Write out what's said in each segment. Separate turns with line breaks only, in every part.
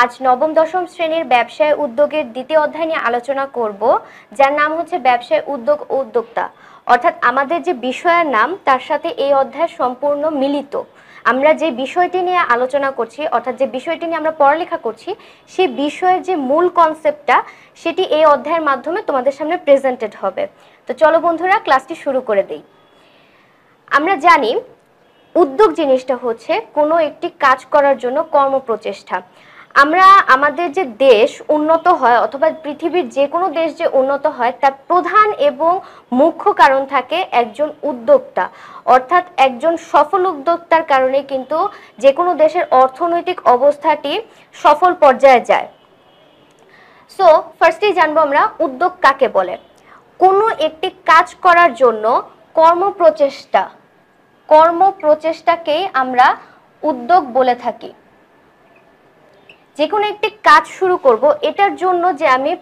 আজ নবম দশম শ্রেণীর ব্যবসায় উদ্যোগের দ্বিতীয় অধ্যায় নিয়ে আলোচনা করব যার নাম হচ্ছে ব্যবসায় উদ্যোগ ও উদ্যোক্তা অর্থাৎ আমাদের যে বিষয়ের নাম তার সাথে এই অধ্যায় সম্পূর্ণ মিলিত আমরা যে বিষয়টি নিয়ে আলোচনা করছি অর্থাৎ যে বিষয়টি নিয়ে আমরা পড়ালেখা করছি সেই বিষয়ের যে মূল কনসেপ্টটা সেটি এই অধ্যায়ের মাধ্যমে তোমাদের সামনে প্রেজেন্টেড হবে তো চলো বন্ধুরা ক্লাসটি শুরু করে দিই আমরা জানি উদ্যোগ জিনিসটা হচ্ছে কোনো একটি কাজ করার জন্য কর্মপ্রচেষ্টা আমরা আমাদের যে দেশ উন্নত হয় অথবা পৃথিবীর যে কোনো দেশ যে উন্নত হয় তার প্রধান এবং মুখ্য কারণ থাকে একজন উদ্যোক্তা অর্থাৎ একজন সফল উদ্যোক্তার কারণে কিন্তু যে কোনো দেশের অর্থনৈতিক অবস্থাটি সফল পর্যায়ে যায় সো ফার্স্টেই জানবো আমরা উদ্যোগ কাকে বলে কোনো একটি কাজ করার জন্য কর্ম প্রচেষ্টা কর্ম প্রচেষ্টাকেই আমরা উদ্যোগ বলে থাকি যে কোনো একটি কাজ শুরু করব এটার জন্য যে আমি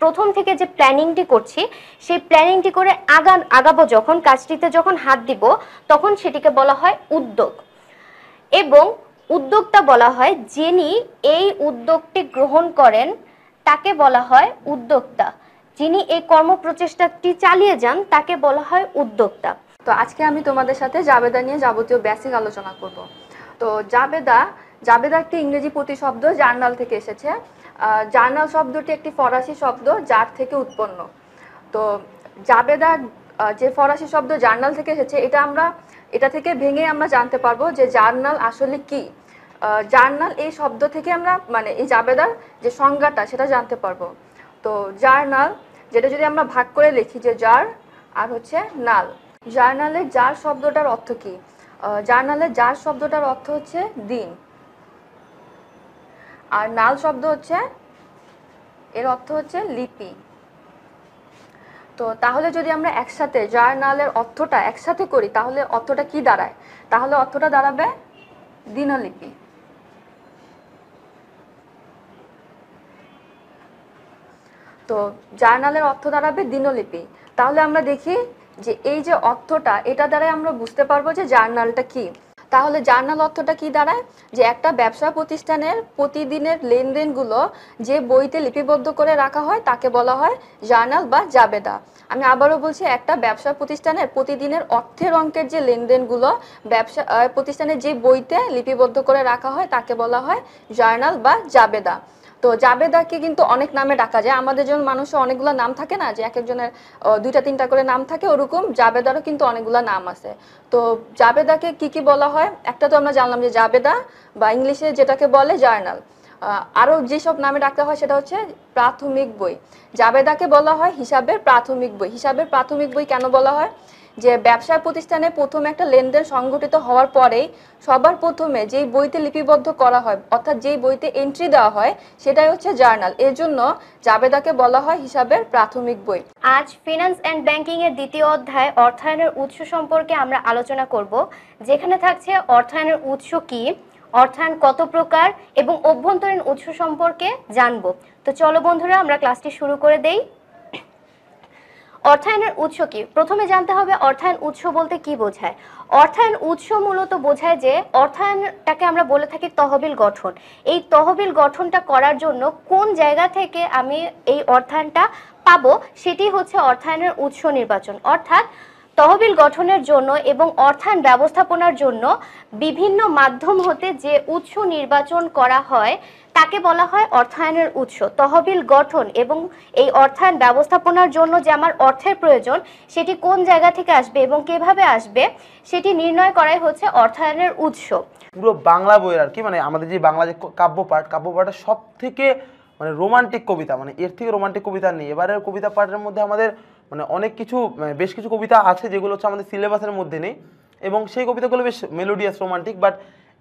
প্রথম থেকে যে প্ল্যানিংটি করছি সেই প্ল্যানিংটি করে আগান আগাবো যখন কাজটিতে যখন হাত দিব তখন সেটিকে বলা হয় উদ্যোগ এবং উদ্যোক্তা বলা হয় যিনি এই উদ্যোগটি গ্রহণ করেন তাকে বলা হয় উদ্যোক্তা যিনি এই
কর্মপ্রচেষ্টাটি চালিয়ে যান তাকে বলা হয় উদ্যোক্তা তো আজকে আমি তোমাদের সাথে জাবেদা নিয়ে যাবতীয় বেসিক আলোচনা করব তো জাবেদা জাবেদ একটি ইংরেজি প্রতিশব্দ জার্নাল থেকে এসেছে জার্নাল শব্দটি একটি ফরাসি শব্দ যার থেকে উৎপন্ন তো জাবেদা যে ফরাসি শব্দ জার্নাল থেকে এসেছে এটা আমরা এটা থেকে ভেঙে আমরা জানতে পারবো যে জার্নাল আসলে কি জার্নাল এই শব্দ থেকে আমরা মানে এই জাবেদার যে সংজ্ঞাটা সেটা জানতে পারবো তো জার্নাল যেটা যদি আমরা ভাগ করে লিখি যে জার আর হচ্ছে নাল জার্নালে জার শব্দটার অর্থ কি জার্নালে জার শব্দটার অর্থ হচ্ছে দিন আর নাল শব্দ হচ্ছে এর অর্থ হচ্ছে লিপি তো তাহলে যদি আমরা একসাথে জার্নালের অর্থটা একসাথে করি তাহলে অর্থটা কি দাঁড়ায় তাহলে অর্থটা দাঁড়াবে দিনলিপি তো জার্নালের অর্থ দাঁড়াবে দিনলিপি তাহলে আমরা দেখি যে এই যে অর্থটা এটা দ্বারাই আমরা বুঝতে পারবো যে জার্নালটা কী তাহলে জার্নাল অর্থটা কি দাঁড়ায় যে একটা ব্যবসা প্রতিষ্ঠানের প্রতিদিনের লেনদেনগুলো যে বইতে লিপিবদ্ধ করে রাখা হয় তাকে বলা হয় জার্নাল বা জাবেদা আমি আবারও বলছি একটা ব্যবসা প্রতিষ্ঠানের প্রতিদিনের অর্থের অঙ্কের যে লেনদেনগুলো ব্যবসা প্রতিষ্ঠানের যে বইতে লিপিবদ্ধ করে রাখা হয় তাকে বলা হয় জার্নাল বা জাবেদা তো জাবেদাকে কিন্তু অনেক নামে ডাকা যায় আমাদের যেমন মানুষের অনেকগুলো নাম থাকে না যে এক একজনের দুইটা তিনটা করে নাম থাকে ওরকম জাবেদারও কিন্তু অনেকগুলো নাম আছে তো জাবেদাকে কি কি বলা হয় একটা তো আমরা জানলাম যে জাবেদা বা ইংলিশে যেটাকে বলে জার্নাল আরও যেসব নামে ডাকা হয় সেটা হচ্ছে প্রাথমিক বই জাবেদাকে বলা হয় হিসাবের প্রাথমিক বই হিসাবের প্রাথমিক বই কেন বলা হয় যে ব্যবসা প্রতিষ্ঠানে প্রথম একটা লেনদেন সংগঠিত হওয়ার পরেই সবার প্রথমে যেই বইতে লিপিবদ্ধ করা হয় অর্থাৎ যেই বইতে এন্ট্রি দেওয়া হয় সেটাই হচ্ছে জার্নাল এর জন্য জাবেদাকে বলা হয় হিসাবের প্রাথমিক বই আজ ফিনান্স অ্যান্ড ব্যাংকিং এর দ্বিতীয় অধ্যায় অর্থায়নের উৎস সম্পর্কে আমরা আলোচনা করব
যেখানে থাকছে অর্থায়নের উৎস কি অর্থায়ন কত প্রকার এবং অভ্যন্তরীণ উৎস সম্পর্কে জানব তো চলো বন্ধুরা আমরা ক্লাসটি শুরু করে দেই অর্থায়নের উৎস কি প্রথমে জানতে হবে অর্থায়ন উৎস বলতে কি বোঝায় অর্থায়ন উৎস মূলত বোঝায় যে অর্থায়নটাকে আমরা বলে থাকি তহবিল গঠন এই তহবিল গঠনটা করার জন্য কোন জায়গা থেকে আমি এই অর্থায়নটা পাবো সেটি হচ্ছে অর্থায়নের উৎস নির্বাচন অর্থাৎ তহবিল গঠনের জন্য এবং অর্থায়ন ব্যবস্থাপনার জন্য বিভিন্ন মাধ্যম হতে যে উৎস নির্বাচন করা হয় তাকে বলা হয় অর্থায়নের উৎস তহবিল গঠন এবং এই অর্থায়ন ব্যবস্থাপনার জন্য যে আমার অর্থের প্রয়োজন সেটি কোন জায়গা থেকে আসবে এবং কিভাবে আসবে সেটি নির্ণয় করাই হচ্ছে অর্থায়নের উৎস পুরো বাংলা বইয়ের আর কি মানে আমাদের যে বাংলা যে কাব্য পাঠ কাব্য
পাঠের সব থেকে মানে রোমান্টিক কবিতা মানে এর থেকে রোমান্টিক কবিতা নেই এবারের কবিতা পাঠের মধ্যে আমাদের মানে অনেক কিছু মানে বেশ কিছু কবিতা আছে যেগুলো হচ্ছে আমাদের সিলেবাসের মধ্যে নেই এবং সেই কবিতাগুলো বেশ মেলোডিয়াস রোমান্টিক বাট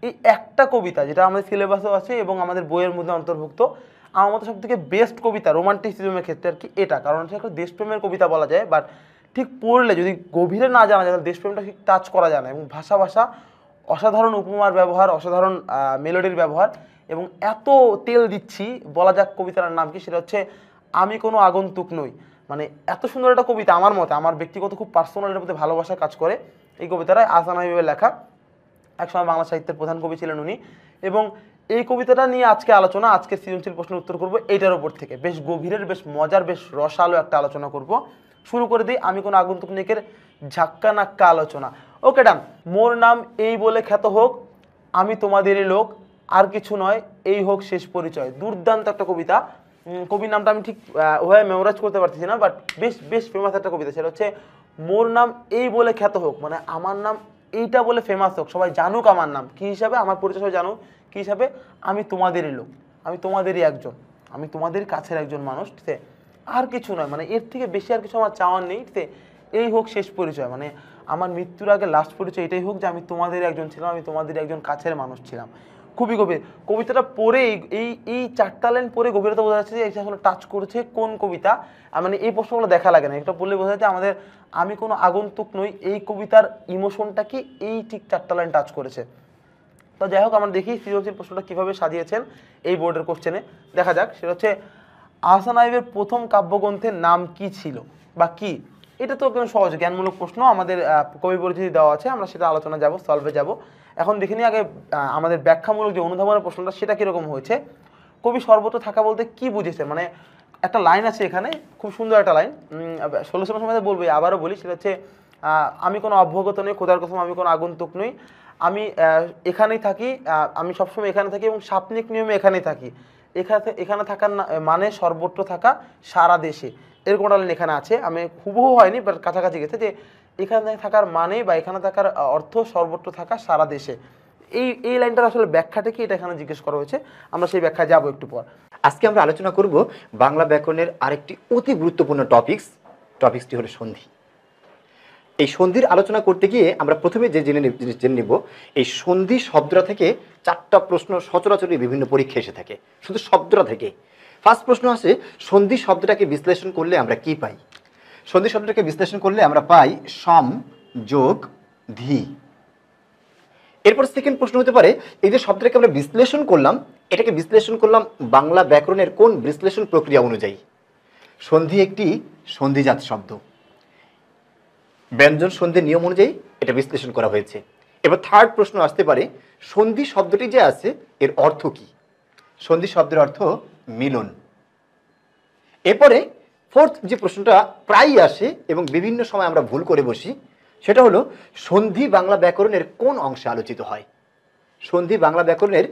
এই একটা কবিতা যেটা আমাদের সিলেবাসেও আছে এবং আমাদের বইয়ের মধ্যে অন্তর্ভুক্ত আমার মতো সবথেকে বেস্ট কবিতা রোমান্টিসিজমের ক্ষেত্রে আর কি এটা কারণ হচ্ছে একটা দেশপ্রেমের কবিতা বলা যায় বাট ঠিক পড়লে যদি গভীরে না জানা যায় তাহলে দেশপ্রেমটা ঠিক টাচ করা যায় না এবং ভাষা ভাষা অসাধারণ উপমার ব্যবহার অসাধারণ মেলোডির ব্যবহার এবং এত তেল দিচ্ছি বলা যাক কবিতার নাম কি সেটা হচ্ছে আমি কোনো আগন্তুক নই মানে এত সুন্দর একটা কবিতা আমার মতে আমার ব্যক্তিগত খুব পার্সোনাল এটার প্রতি ভালোবাসা কাজ করে এই কবিতাটা আসান হাবিবের লেখা একসময় বাংলা সাহিত্যের প্রধান কবি ছিলেন উনি এবং এই কবিতাটা নিয়ে আজকে আলোচনা আজকে সৃজনশীল প্রশ্নের উত্তর করব এটার উপর থেকে বেশ গভীরের বেশ মজার বেশ রসালো একটা আলোচনা করব শুরু করে দিই আমি কোনো আগন্তুক নেকের ঝাক্কা নাক্কা আলোচনা ওকে ডান মোর নাম এই বলে খ্যাত হোক আমি তোমাদেরই লোক আর কিছু নয় এই হোক শেষ পরিচয় দুর্দান্ত একটা কবিতা কবির নামটা আমি ঠিক ওভাবে মেমোরাইজ করতে পারতেছি না বাট বেশ বেশ ফেমাস একটা কবিতা সেটা হচ্ছে মোর নাম এই বলে খ্যাত হোক মানে আমার নাম এইটা বলে ফেমাস হোক সবাই জানুক আমার নাম কী হিসাবে আমার পরিচয় সবাই জানুক কী হিসাবে আমি তোমাদেরই লোক আমি তোমাদেরই একজন আমি তোমাদের কাছের একজন মানুষ ঠিক আর কিছু নয় মানে এর থেকে বেশি আর কিছু আমার চাওয়ার নেই ঠিক এই হোক শেষ পরিচয় মানে আমার মৃত্যুর আগে লাস্ট পরিচয় এটাই হোক যে আমি তোমাদের একজন ছিলাম আমি তোমাদের একজন কাছের মানুষ ছিলাম খুবই গভীর কবিতাটা পড়ে এই এই চারটা লাইন পড়ে গভীরতা বোঝা যাচ্ছে যে এটা আসলে টাচ করেছে কোন কবিতা মানে এই প্রশ্নগুলো দেখা লাগে না এটা বললে বোঝা যাচ্ছে আমাদের আমি কোনো আগন্তুক নই এই কবিতার ইমোশনটা কি এই ঠিক চারটা লাইন টাচ করেছে তো যাই হোক আমরা দেখি সৃজনশীল প্রশ্নটা কীভাবে সাজিয়েছেন এই বোর্ডের কোশ্চেনে দেখা যাক সেটা হচ্ছে আহসান আইবের প্রথম কাব্যগ্রন্থের নাম কি ছিল বা কি এটা তো একদম সহজ জ্ঞানমূলক প্রশ্ন আমাদের কবি পরিচিতি দেওয়া আছে আমরা সেটা আলোচনা যাব সলভে যাব এখন দেখে আগে আমাদের ব্যাখ্যামূলক যে অনুধাবনের প্রশ্নটা সেটা কীরকম হয়েছে কবি সর্বত্র থাকা বলতে কি বুঝেছে মানে একটা লাইন আছে এখানে খুব সুন্দর একটা লাইন ষোলোশো সময় বলবো আবারও বলি সেটা হচ্ছে আমি কোনো অভ্যগত নই খোদার কথা আমি কোনো আগন্তুক নই আমি এখানেই থাকি আমি সবসময় এখানে থাকি এবং সাপনিক নিয়মে এখানেই থাকি এখানে এখানে থাকার মানে সর্বত্র থাকা সারা দেশে এরকম একটা লাইন এখানে আছে আমি খুব হয়নি বাট কাছাকাছি গেছে যে এখানে থাকার মানে বা এখানে থাকার অর্থ সর্বত্র থাকা সারা দেশে এই এই লাইনটার আসলে ব্যাখ্যাটা কি এটা এখানে জিজ্ঞেস করা হয়েছে আমরা সেই ব্যাখ্যা যাব
একটু পর আজকে আমরা আলোচনা করব বাংলা ব্যাকরণের আরেকটি অতি গুরুত্বপূর্ণ টপিক্স টপিক্সটি হলো সন্ধি এই সন্ধির আলোচনা করতে গিয়ে আমরা প্রথমে যে জেনে জিনিস জেনে নেব এই সন্ধি শব্দটা থেকে চারটা প্রশ্ন সচরাচরি বিভিন্ন পরীক্ষা এসে থাকে শুধু শব্দটা থেকে ফার্স্ট প্রশ্ন আছে সন্ধি শব্দটাকে বিশ্লেষণ করলে আমরা কি পাই সন্ধি শব্দটাকে বিশ্লেষণ করলে আমরা পাই সম যোগ ধি এরপর সেকেন্ড প্রশ্ন হতে পারে এই যে শব্দটাকে আমরা বিশ্লেষণ করলাম এটাকে বিশ্লেষণ করলাম বাংলা ব্যাকরণের কোন বিশ্লেষণ প্রক্রিয়া অনুযায়ী সন্ধি একটি সন্ধিজাত শব্দ ব্যঞ্জন সন্ধির নিয়ম অনুযায়ী এটা বিশ্লেষণ করা হয়েছে এবার থার্ড প্রশ্ন আসতে পারে সন্ধি শব্দটি যে আছে এর অর্থ কি সন্ধি শব্দের অর্থ মিলন এরপরে ফোর্থ যে প্রশ্নটা প্রায়ই আসে এবং বিভিন্ন সময় আমরা ভুল করে বসি সেটা হলো সন্ধি বাংলা ব্যাকরণের কোন অংশে আলোচিত হয় সন্ধি বাংলা ব্যাকরণের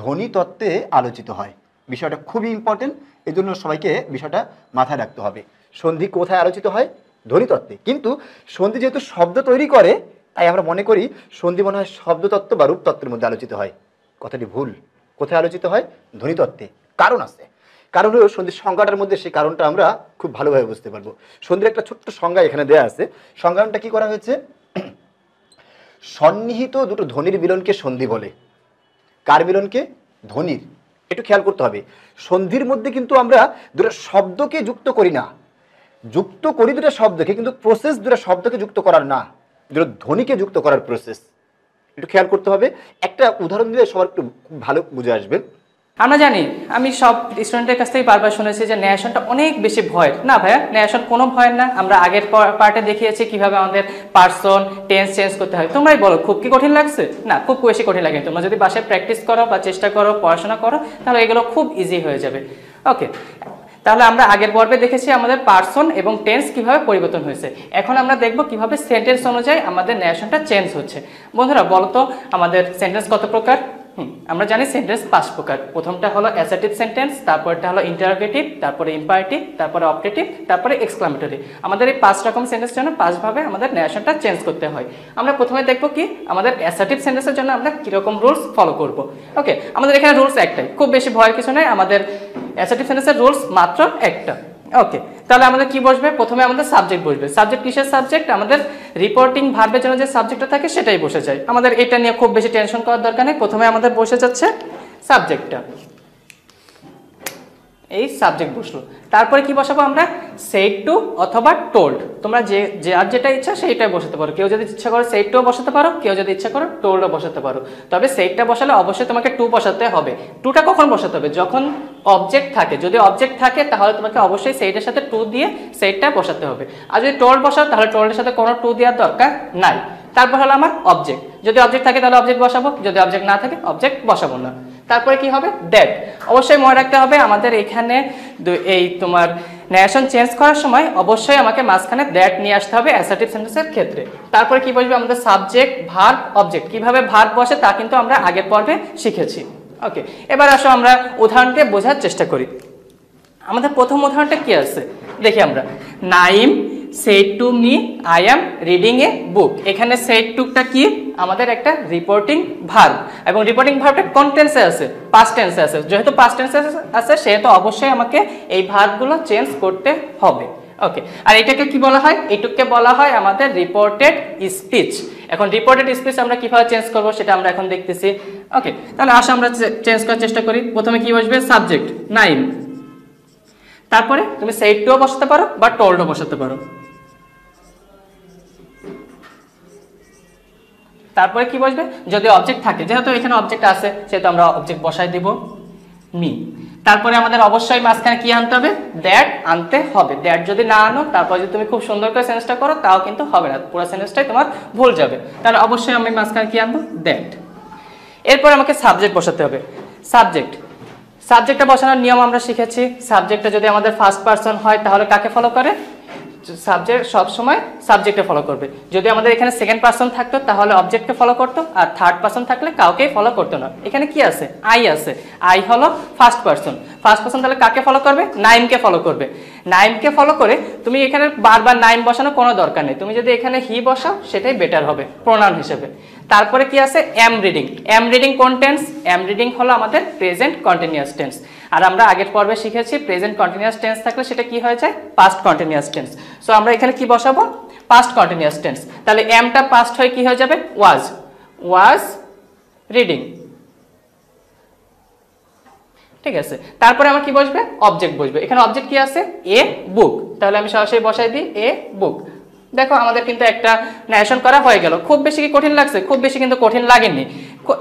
ধ্বনি তত্ত্বে আলোচিত হয় বিষয়টা খুবই ইম্পর্টেন্ট এই জন্য সবাইকে বিষয়টা মাথায় রাখতে হবে সন্ধি কোথায় আলোচিত হয় ধ্বনিতত্ত্বে কিন্তু সন্ধি যেহেতু শব্দ তৈরি করে তাই আমরা মনে করি সন্ধি মনে হয় শব্দতত্ত্ব বা রূপতত্ত্বের মধ্যে আলোচিত হয় কথাটি ভুল কোথায় আলোচিত হয় ধ্বনিতত্ত্বে কারণ আছে কারণ হলো সন্ধির সংজ্ঞাটার মধ্যে সেই কারণটা আমরা খুব ভালোভাবে বুঝতে পারবো সন্ধির একটা ছোট্ট সংজ্ঞা এখানে দেয়া আছে সংজ্ঞানটা কি করা হয়েছে সন্নিহিত দুটো ধ্বনির মিলনকে সন্ধি বলে কার মিলনকে ধ্বনির একটু খেয়াল করতে হবে সন্ধির মধ্যে কিন্তু আমরা দুটো শব্দকে যুক্ত করি না যুক্ত করি দুটো শব্দকে কিন্তু প্রসেস দুটো শব্দকে যুক্ত করার না দুটো ধ্বনিকে যুক্ত করার প্রসেস একটু খেয়াল করতে হবে একটা উদাহরণ দিলে সবার একটু ভালো বুঝে আসবে
আমরা জানি আমি সব স্টুডেন্টের কাছ থেকেই বারবার শুনেছি যে ন্যাশনটা অনেক বেশি ভয় না ভাইয়া ন্যাশন কোনো ভয়ের না আমরা আগের পার্টে দেখিয়েছি কিভাবে আমাদের পার্সন টেন্স চেঞ্জ করতে হয় তোমরাই বলো খুব কি কঠিন লাগছে না খুব বেশি কঠিন লাগে তোমরা যদি বাসায় প্র্যাকটিস করো বা চেষ্টা করো পড়াশোনা করো তাহলে এগুলো খুব ইজি হয়ে যাবে ওকে তাহলে আমরা আগের পর্বে দেখেছি আমাদের পার্সন এবং টেন্স কিভাবে পরিবর্তন হয়েছে এখন আমরা দেখব কিভাবে সেন্টেন্স অনুযায়ী আমাদের ন্যাশনটা চেঞ্জ হচ্ছে বন্ধুরা বলতো আমাদের সেন্টেন্স কত প্রকার আমরা জানি সেন্টেন্স পাঁচ প্রকার প্রথমটা হলো অ্যাসেটিভ সেন্টেন্স তারপরটা হলো ইন্টারোগেটিভ তারপরে ইম্পারেটিভ তারপরে অপটেটিভ তারপরে এক্সক্লামেটরি আমাদের এই পাঁচ রকম সেন্টেন্সের জন্য পাঁচভাবে আমাদের ন্যাশনটা চেঞ্জ করতে হয় আমরা প্রথমে দেখবো কি আমাদের অ্যাসেটিভ সেন্টেন্সের জন্য আমরা কীরকম রুলস ফলো করব ওকে আমাদের এখানে রুলস একটাই খুব বেশি ভয়ের কিছু নেই আমাদের অ্যাসেটিভ সেন্টেন্সের রুলস মাত্র একটা ওকে তাহলে আমাদের কি বসবে প্রথমে আমাদের সাবজেক্ট বসবে সাবজেক্ট কিসের সাবজেক্ট আমাদের রিপোর্টিং ভার্বের জন্য যে সাবজেক্টটা থাকে সেটাই বসে যায় আমাদের এটা নিয়ে খুব বেশি টেনশন করার দরকার নেই প্রথমে আমাদের বসে যাচ্ছে সাবজেক্টটা এই সাবজেক্ট বসলো তারপরে কি বসাবো আমরা সেট টু অথবা টোল্ড তোমরা যে আর যেটা ইচ্ছা সেইটাই বসাতে পারো কেউ যদি ইচ্ছা করো সেট টুও বসাতে পারো কেউ যদি ইচ্ছা করো টোল্ডও বসাতে পারো তবে সেটটা বসালে অবশ্যই তোমাকে টু বসাতে হবে টুটা কখন বসাতে হবে যখন অবজেক্ট থাকে যদি অবজেক্ট থাকে তাহলে তোমাকে অবশ্যই সেইটার সাথে টু দিয়ে সেটটা বসাতে হবে আর যদি টোল্ড বসাও তাহলে টোল্ডের সাথে কোনো টু দেওয়ার দরকার নাই তারপর হলো আমার অবজেক্ট যদি অবজেক্ট থাকে তাহলে অবজেক্ট বসাবো যদি অবজেক্ট না থাকে অবজেক্ট বসাবো না তারপরে কি হবে ডেট অবশ্যই মনে রাখতে হবে আমাদের এখানে এই তোমার ন্যাশন চেঞ্জ করার সময় অবশ্যই আমাকে মাঝখানে দ্যাট নিয়ে আসতে হবে অ্যাসার্টিভ সেন্টেন্সের ক্ষেত্রে তারপরে কি বসবে আমাদের সাবজেক্ট ভার্ব অবজেক্ট কিভাবে ভার্ব বসে তা কিন্তু আমরা আগের পর্বে শিখেছি ওকে এবার আসো আমরা উদাহরণকে বোঝার চেষ্টা করি আমাদের প্রথম উদাহরণটা কি আছে দেখি আমরা Naim said to me I am reading a book এখানে সেট টুকটা কি আমাদের একটা রিপোর্টিং ভার্ব এবং রিপোর্টিং ভার্বটা কোন টেন্সে আছে পাস্ট টেন্সে আছে যেহেতু পাস্ট টেন্সে আছে সেহেতু অবশ্যই আমাকে এই ভার্বগুলো চেঞ্জ করতে হবে ওকে আর এটাকে কি বলা হয় এটুককে বলা হয় আমাদের রিপোর্টেড স্পিচ এখন রিপোর্টেড স্পিচ আমরা কিভাবে চেঞ্জ করব সেটা আমরা এখন দেখতেছি ওকে তাহলে আসো আমরা চেঞ্জ করার চেষ্টা করি প্রথমে কি বসবে সাবজেক্ট নাইন তারপরে তুমি সেইটটিও বসাতে পারো বা টোল্ডও বসাতে পারো তারপরে কি বসবে যদি অবজেক্ট থাকে যেহেতু এখানে অবজেক্ট আছে সেহেতু আমরা অবজেক্ট বসাই দিব মি তারপরে আমাদের অবশ্যই মাঝখানে কি আনতে হবে দ্যাট আনতে হবে দ্যাট যদি না আনো তারপরে যদি তুমি খুব সুন্দর করে সেন্সটা করো তাও কিন্তু হবে না পুরো সেন্সটাই তোমার ভুল যাবে তাহলে অবশ্যই আমি মাঝখানে কি আনবো দ্যাট এরপর আমাকে সাবজেক্ট বসাতে হবে সাবজেক্ট সাবজেক্টটা বসানোর নিয়ম আমরা শিখেছি সাবজেক্টটা যদি আমাদের ফার্স্ট পার্সন হয় তাহলে কাকে ফলো করে সাবজেক্ট সব সময় সাবজেক্টে ফলো করবে যদি আমাদের এখানে সেকেন্ড পার্সন থাকতো তাহলে অবজেক্টকে ফলো করতো আর থার্ড পার্সন থাকলে কাউকেই ফলো করতো না এখানে কি আছে আই আছে আই হলো ফার্স্ট পার্সন ফার্স্ট পার্সন তাহলে কাকে ফলো করবে নাইমকে ফলো করবে নাইমকে ফলো করে তুমি এখানে বারবার নাইম বসানো কোনো দরকার নেই তুমি যদি এখানে হি বসাও সেটাই বেটার হবে প্রোনাউন হিসেবে তারপরে কি আছে এম রিডিং এম রিডিং কোন টেন্স এম রিডিং হলো আমাদের প্রেজেন্ট কন্টিনিউয়াস টেন্স আর আমরা আগের পর্বে শিখেছি প্রেজেন্ট কন্টিনিউয়াস টেন্স থাকলে সেটা কি হয়ে যায় পাস্ট কন্টিনিউয়াস টেন্স সো আমরা এখানে কি বসাবো পাস্ট কন্টিনিউয়াস টেন্স তাহলে এমটা পাস্ট হয়ে কি হয়ে যাবে ওয়াজ ওয়াজ রিডিং ঠিক আছে তারপরে আমার কি বসবে অবজেক্ট বসবে এখানে অবজেক্ট কি আছে এ বুক তাহলে আমি সরাসরি বসাই দিই এ বুক দেখো আমাদের কিন্তু একটা ন্যাশন করা হয়ে গেল খুব বেশি কি কঠিন লাগছে খুব বেশি কিন্তু কঠিন লাগেনি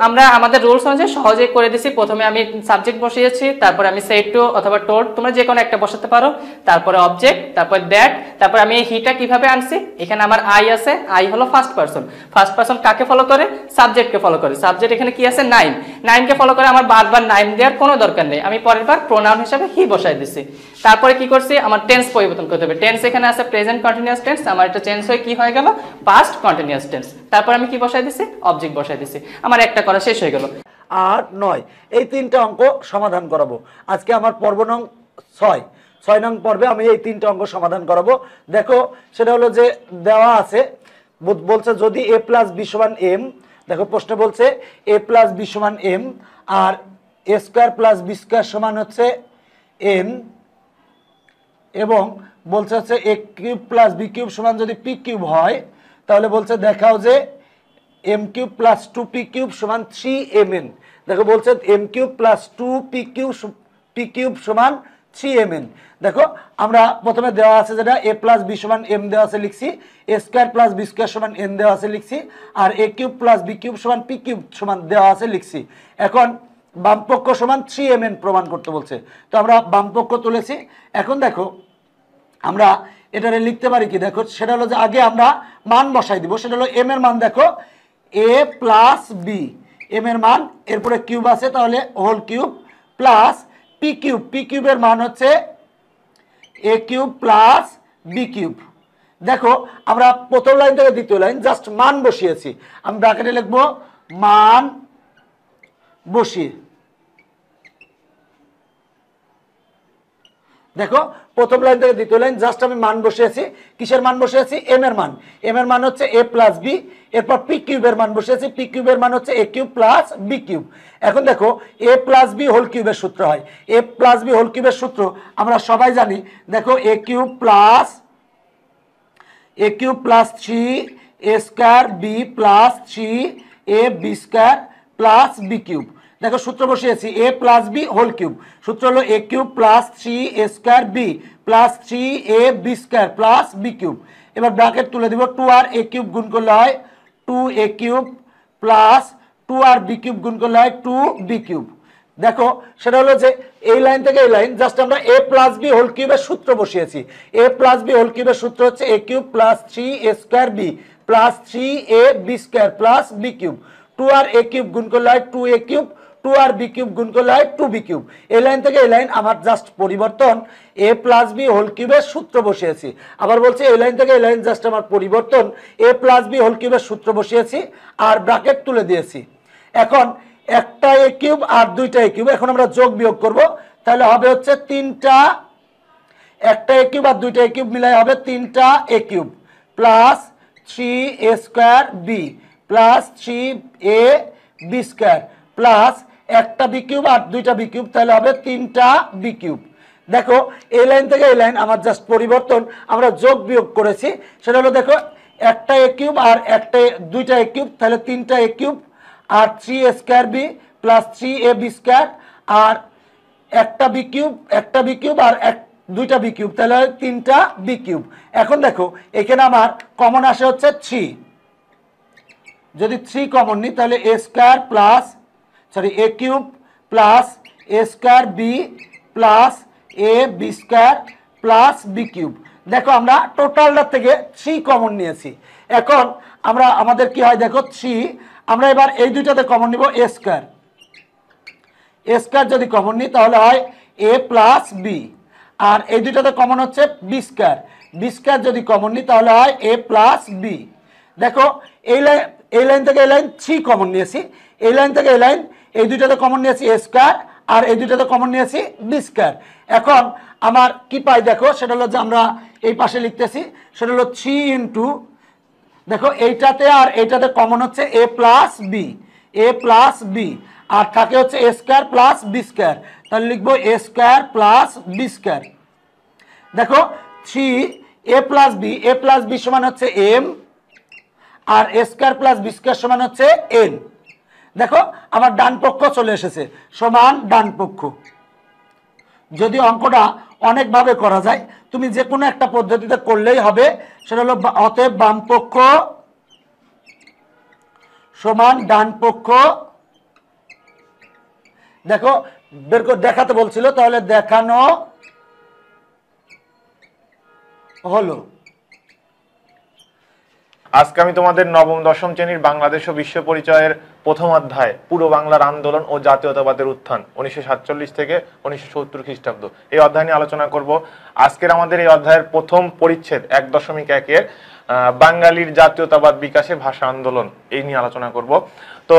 আমরা আমাদের রুলস অনুযায়ী সহজেই করে দিছি প্রথমে আমি সাবজেক্ট বসিয়েছি তারপরে আমি সেট টু অথবা টোট তোমরা যে কোনো একটা বসাতে পারো তারপরে অবজেক্ট তারপর দ্যাট তারপর আমি এই হিটা কিভাবে আনছি এখানে আমার আই আছে আই হলো ফার্স্ট পার্সন ফার্স্ট পার্সন কাকে ফলো করে সাবজেক্টকে ফলো করে সাবজেক্ট এখানে কি আছে নাইন নাইনকে ফলো করে আমার বারবার নাইন দেওয়ার কোনো দরকার নেই আমি পরের বার প্রোনাউন হিসাবে হি বসাই দিছি তারপরে কি করছি আমার টেন্স পরিবর্তন করতে হবে টেন্স এখানে আছে প্রেজেন্ট কন্টিনিউয়াস টেন্স আমার এটা চেঞ্জ হয়ে কি হয়ে গেল পাস্ট কন্টিনিউয়াস টেন্স তারপর আমি কি বসাই দিছি অবজেক্ট বসাই দিছি আমার একটা করা শেষ হয়ে গেল আর নয় এই তিনটা অঙ্ক সমাধান করাবো
আজকে আমার পর্ব নং ছয় ছয় নং পর্বে আমি এই তিনটা অঙ্ক সমাধান করাবো দেখো সেটা হলো যে দেওয়া আছে বলছে যদি এ প্লাস বিশমান এম দেখো প্রশ্ন বলছে এ প্লাস বিশমান এম আর A square plus B square সমান হচ্ছে এম এবং বলছে হচ্ছে A cube plus B cube সমান যদি পি কিউব হয় তাহলে বলছে দেখাও যে M cube plus two P cube সমান থ্রি এম এন দেখো বলছেন M cube plus two P cube P cube সমান থ্রি এম এন দেখো আমরা প্রথমে দেওয়া আছে যেটা এ প্লাস বি সমান এম দেওয়া আছে লিখছি A square plus B square সমান এন দেওয়া আছে লিখছি আর A cube plus B cube সমান পি কিউব সমান দেওয়া আছে লিখছি এখন বামপক্ষ সমান থ্রি এম এন প্রমাণ করতে বলছে তো আমরা বামপক্ষ তুলেছি এখন দেখো আমরা এটারে লিখতে পারি কি দেখো সেটা হলো যে আগে আমরা মান বসাই দিব সেটা হলো এম এর মান দেখো এ প্লাস বি এম এর মান এরপরে কিউব আছে তাহলে whole cube plus P cube P কিউবের মান হচ্ছে A cube plus B cube দেখো আমরা প্রথম লাইন থেকে দ্বিতীয় লাইন জাস্ট মান বসিয়েছি আমি ব্র্যাকেটে লিখবো মান বসিয়ে দেখো প্রথম লাইন থেকে দ্বিতীয় লাইন জাস্ট আমি মান আছি কিসের মান বসে আছি এম এর মান এম এর মান হচ্ছে এ প্লাস বি এরপর পি কিউবের মান আছি পি কিউবের মান হচ্ছে A cube plus B cube এখন দেখো এ প্লাস বি হোল কিউবের সূত্র হয় এ প্লাস বি হোল কিউবের সূত্র আমরা সবাই জানি দেখো A cube plus A cube plus three A square B plus three A B square plus B cube দেখো সূত্র বসিয়েছি A plus B whole cube সূত্র হলো A cube plus three A square B plus three A B square plus B cube এবার bracket তুলে দিব two আর A cube গুণ করলে হয় two A cube plus two আর বি কিউব গুণ করলে হয় টু বি কিউব দেখো সেটা হলো যে এই লাইন থেকে এই লাইন জাস্ট আমরা এ প্লাস বি হোল কিউবের সূত্র বসিয়েছি এ প্লাস বি হোল কিউবের সূত্র হচ্ছে A cube plus three A square B plus three A B square plus B cube two আর এ কিউব গুণ করলে হয় টু এ কিউব টু আর বি কিউব গুণ করলে হয় টু বি কিউব এই লাইন থেকে এই লাইন আমার জাস্ট পরিবর্তন এ প্লাস বি হোল কিউবের সূত্র বসিয়েছি আবার বলছি এই লাইন থেকে এই লাইন জাস্ট আমার পরিবর্তন এ প্লাস বি হোল কিউবের সূত্র বসিয়েছি আর ব্রাকেট তুলে দিয়েছি এখন একটা এ কিউব আর দুইটা এ কিউব এখন আমরা যোগ বিয়োগ করব তাহলে হবে হচ্ছে তিনটা একটা এ কিউব আর দুইটা এ কিউব মিলাই হবে তিনটা A cube plus three A square B plus three A B square plus একটা বিকিউব আর দুইটা বিকিউব তাহলে হবে তিনটা বিকিউব দেখো এই লাইন থেকে এই লাইন আমার জাস্ট পরিবর্তন আমরা যোগ বিয়োগ করেছি সেটা হলো দেখো একটা এ কিউব আর একটা দুইটা এ কিউব তাহলে তিনটা এ কিউব আর three A square B plus three A B square আর একটা বি কিউব একটা বি কিউব আর এক দুইটা বি কিউব তাহলে তিনটা বি কিউব এখন দেখো এখানে আমার কমন আসে হচ্ছে থ্রি যদি থ্রি কমন নিই তাহলে A square plus sorry A cube plus A square B plus A B square plus B cube দেখো আমরা টোটালটা থেকে থ্রি কমন নিয়েছি এখন আমরা আমাদের কি হয় দেখো থ্রি আমরা এবার এই দুইটাতে কমন নিব এ স্কোয়ার এ স্কোয়ার যদি কমন নিই তাহলে হয় এ প্লাস বি আর এই দুইটাতে কমন হচ্ছে বি স্কোয়ার বি স্কোয়ার যদি কমন নিই তাহলে হয় এ প্লাস বি দেখো এই লাইন এই লাইন থেকে এই লাইন থ্রি কমন নিয়েছি এই লাইন থেকে এই লাইন এই দুইটাতে কমন নিয়েছি এ স্কোয়ার আর এই দুইটাতে কমন নিয়েছি বি স্কোয়ার এখন আমার কি পাই দেখো সেটা হলো যে আমরা এই পাশে লিখতেছি সেটা হলো থ্রি ইন্টু দেখো এইটাতে আর এইটাতে কমন হচ্ছে A plus B A plus B আর থাকে হচ্ছে A square plus B square তাহলে লিখবো A square plus B square দেখো three A plus B A plus B সমান হচ্ছে এম আর A square plus B square সমান হচ্ছে এন দেখো আবার ডান পক্ষ চলে এসেছে সমান ডান পক্ষ যদি অঙ্কটা অনেকভাবে করা যায় তুমি যে কোনো একটা পদ্ধতিতে করলেই হবে সেটা হলো অতএব বাম পক্ষ সমান ডান পক্ষ দেখো বের করে দেখাতে বলছিল তাহলে
দেখানো হলো আজকে আমি তোমাদের নবম দশম শ্রেণীর বাংলাদেশ ও বিশ্ব পরিচয়ের প্রথম অধ্যায় পুরো বাংলার আন্দোলন ও জাতীয়তাবাদের উত্থান উনিশশো সাতচল্লিশ থেকে উনিশশো সত্তর খ্রিস্টাব্দ এই অধ্যায় নিয়ে আলোচনা করব আজকের আমাদের এই অধ্যায়ের প্রথম পরিচ্ছেদ এক দশমিক একের বাঙালির জাতীয়তাবাদ বিকাশে ভাষা আন্দোলন এই নিয়ে আলোচনা করব তো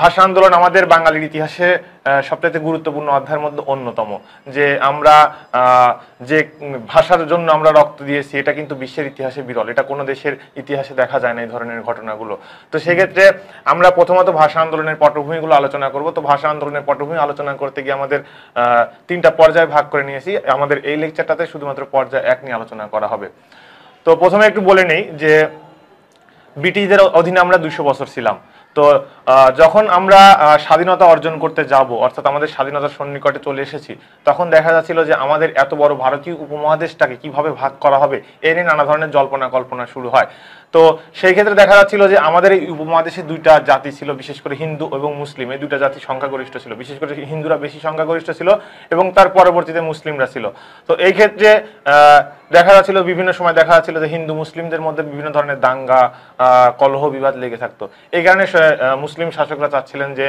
ভাষা আন্দোলন আমাদের বাঙালির ইতিহাসে সবচেয়ে গুরুত্বপূর্ণ অধ্যায়ের মধ্যে অন্যতম যে আমরা যে ভাষার জন্য আমরা রক্ত দিয়েছি এটা কিন্তু বিশ্বের ইতিহাসে বিরল এটা কোনো দেশের ইতিহাসে দেখা যায় না এই ধরনের ঘটনাগুলো তো সেক্ষেত্রে আমরা প্রথমত ভাষা আন্দোলনের পটভূমিগুলো আলোচনা করব তো ভাষা আন্দোলনের পটভূমি আলোচনা করতে গিয়ে আমাদের তিনটা পর্যায়ে ভাগ করে নিয়েছি আমাদের এই লেকচারটাতে শুধুমাত্র পর্যায় এক নিয়ে আলোচনা করা হবে তো প্রথমে একটু বলে নেই যে ব্রিটিশদের অধীনে আমরা দুশো বছর ছিলাম তো যখন আমরা স্বাধীনতা অর্জন করতে যাব অর্থাৎ আমাদের স্বাধীনতা সন্নিকটে চলে এসেছি তখন দেখা যাচ্ছিল যে আমাদের এত বড় ভারতীয় উপমহাদেশটাকে কিভাবে ভাগ করা হবে এ নিয়ে নানা ধরনের জল্পনা কল্পনা শুরু হয় তো সেই ক্ষেত্রে দেখা যাচ্ছিল যে আমাদের এই উপমহাদেশে দুইটা জাতি ছিল বিশেষ করে হিন্দু এবং মুসলিম এই দুইটা জাতি সংখ্যাগরিষ্ঠ ছিল বিশেষ করে হিন্দুরা বেশি সংখ্যাগরিষ্ঠ ছিল এবং তার পরবর্তীতে মুসলিমরা ছিল তো এই ক্ষেত্রে দেখা যাচ্ছিল বিভিন্ন সময় দেখা যাচ্ছিল যে হিন্দু মুসলিমদের মধ্যে বিভিন্ন ধরনের দাঙ্গা কলহ বিবাদ লেগে থাকতো এই কারণে মুসলিম শাসকরা চাচ্ছিলেন যে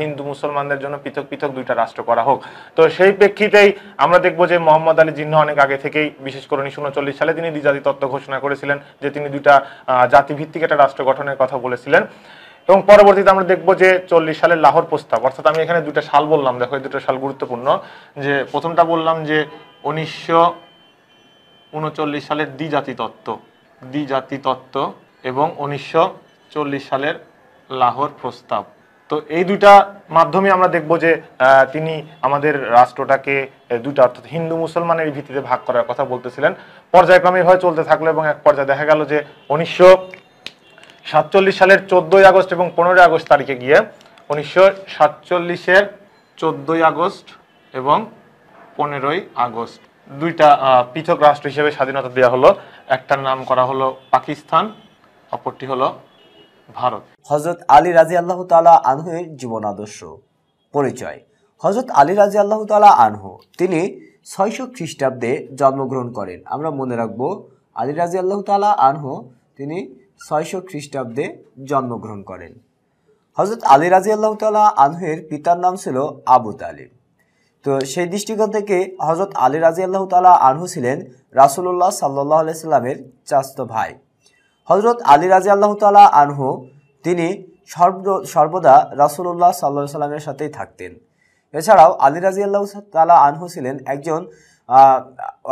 হিন্দু মুসলমানদের জন্য পৃথক পৃথক দুইটা রাষ্ট্র করা হোক তো সেই প্রেক্ষিতেই আমরা দেখব যে মোহাম্মদ আলী জিন্না অনেক আগে থেকেই বিশেষ করে উনিশশো সালে তিনি দ্বিজাতি তত্ত্ব ঘোষণা করেছিলেন যে তিনি দুইটা জাতিভিত্তিক একটা রাষ্ট্র গঠনের কথা বলেছিলেন এবং পরবর্তীতে আমরা দেখব যে চল্লিশ সালের লাহোর প্রস্তাব অর্থাৎ আমি এখানে দুটা সাল বললাম দেখো এই দুটো সাল গুরুত্বপূর্ণ যে প্রথমটা বললাম যে উনিশশো উনচল্লিশ সালের দ্বিজাতি তত্ত্ব দ্বিজাতি তত্ত্ব এবং উনিশশো সালের লাহোর প্রস্তাব তো এই দুইটা মাধ্যমে আমরা দেখব যে তিনি আমাদের রাষ্ট্রটাকে দুইটা অর্থাৎ হিন্দু মুসলমানের ভিত্তিতে ভাগ করার কথা বলতেছিলেন পর্যায়ক্রমে হয় চলতে থাকলো এবং এক পর্যায়ে দেখা গেল যে উনিশশো সাতচল্লিশ সালের চোদ্দই আগস্ট এবং পনেরোই আগস্ট তারিখে গিয়ে উনিশশো সাতচল্লিশের চোদ্দই আগস্ট এবং পনেরোই আগস্ট দুইটা পৃথক রাষ্ট্র হিসেবে স্বাধীনতা দেওয়া হলো একটার নাম করা হলো পাকিস্তান অপরটি হলো ভারত
হজরত আলী রাজি আল্লাহ তালা আনহুয়ের জীবন আদর্শ পরিচয় হজরত আলী রাজি আল্লাহ তালা আনহু তিনি ছয়শো খ্রিস্টাব্দে জন্মগ্রহণ করেন আমরা মনে রাখব আলী রাজি আল্লাহ তালা আনহু তিনি ছয়শো খ্রিস্টাব্দে জন্মগ্রহণ করেন হজরত আলী রাজি আল্লাহ তালা আনহুয়ের পিতার নাম ছিল আবু তালিম তো সেই দৃষ্টিকোণ থেকে হজরত আলী রাজি আল্লাহ তালা আনহু ছিলেন রাসুল্লাহ সাল্লাহ আলাইস্লামের চাস্ত ভাই হজরত আলী রাজি আল্লাহ তালা আনহু তিনি সর্ব সর্বদা রাসুল্লাহ সাল্লা সাল্লামের সাথেই থাকতেন এছাড়াও আলী রাজি আল্লাহ তালা আনহু ছিলেন একজন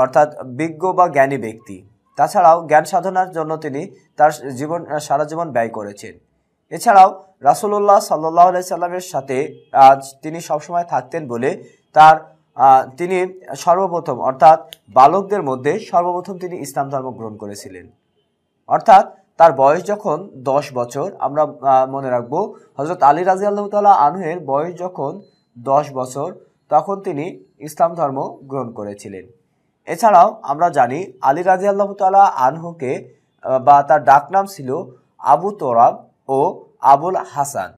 অর্থাৎ বিজ্ঞ বা জ্ঞানী ব্যক্তি তাছাড়াও জ্ঞান সাধনার জন্য তিনি তার জীবন সারা জীবন ব্যয় করেছেন এছাড়াও রাসুল্লাহ সাল্লাহ সাল্লামের সাথে আজ তিনি সবসময় থাকতেন বলে তার তিনি সর্বপ্রথম অর্থাৎ বালকদের মধ্যে সর্বপ্রথম তিনি ইসলাম ধর্ম গ্রহণ করেছিলেন অর্থাৎ তার বয়স যখন দশ বছর আমরা মনে রাখবো হজরত আলী রাজি আল্লাহ তাল্লাহ আনহের বয়স যখন দশ বছর তখন তিনি ইসলাম ধর্ম গ্রহণ করেছিলেন এছাড়াও আমরা জানি আলী রাজি আল্লাহ তাল্লাহ আনহুকে বা তার ডাকনাম ছিল আবু তোরাব ও আবুল হাসান